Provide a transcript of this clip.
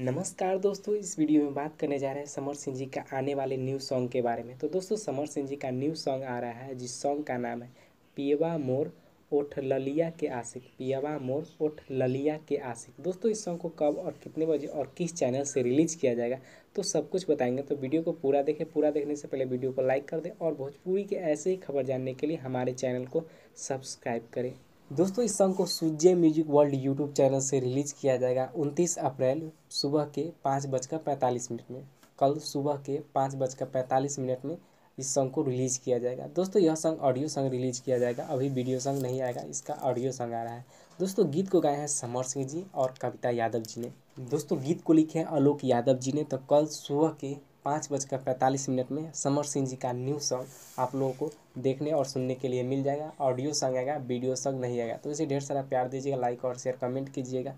नमस्कार दोस्तों इस वीडियो में बात करने जा रहे हैं समर सिंह जी का आने वाले न्यू सॉन्ग के बारे में तो दोस्तों समर सिंह जी का न्यू सॉन्ग आ रहा है जिस सॉन्ग का नाम है पियवा मोर ओठ ललिया के आशिक पियवा मोर ओठ ललिया के आशिक दोस्तों इस सॉन्ग को कब और कितने बजे और किस चैनल से रिलीज किया जाएगा तो सब कुछ बताएंगे तो वीडियो को पूरा देखें पूरा देखने से पहले वीडियो को लाइक कर दें और भोजपुरी के ऐसे ही खबर जानने के लिए हमारे चैनल को सब्सक्राइब करें दोस्तों इस सॉन्ग को Surya music world YouTube channel से रिलीज किया जाएगा 29 अप्रैल सुबह के पाँच बजकर पैंतालीस मिनट में कल सुबह के पाँच बजकर पैंतालीस मिनट में इस सॉन्ग को रिलीज किया जाएगा दोस्तों यह सॉन्ग ऑडियो सॉन्ग रिलीज किया जाएगा अभी वीडियो सॉन्ग नहीं आएगा इसका ऑडियो सॉन्ग आ रहा है दोस्तों गीत को गाए हैं समर सिंह जी और कविता यादव जी ने दोस्तों गीत को लिखे हैं आलोक यादव जी ने तो कल सुबह के पाँच बजकर पैंतालीस मिनट में समर सिंह जी का न्यू सॉन्ग आप लोगों को देखने और सुनने के लिए मिल जाएगा ऑडियो सॉन्ग आएगा वीडियो सॉन्ग नहीं आएगा तो इसे ढेर सारा प्यार दीजिएगा लाइक और शेयर कमेंट कीजिएगा